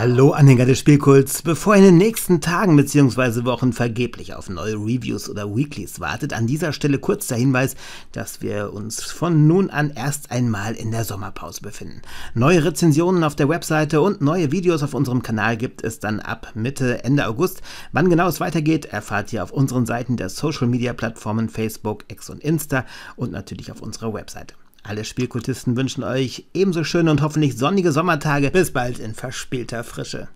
Hallo Anhänger des Spielkults. Bevor ihr in den nächsten Tagen bzw. Wochen vergeblich auf neue Reviews oder Weeklies wartet, an dieser Stelle kurz der Hinweis, dass wir uns von nun an erst einmal in der Sommerpause befinden. Neue Rezensionen auf der Webseite und neue Videos auf unserem Kanal gibt es dann ab Mitte, Ende August. Wann genau es weitergeht, erfahrt ihr auf unseren Seiten der Social-Media-Plattformen Facebook, X und Insta und natürlich auf unserer Webseite. Alle Spielkultisten wünschen euch ebenso schöne und hoffentlich sonnige Sommertage. Bis bald in verspielter Frische.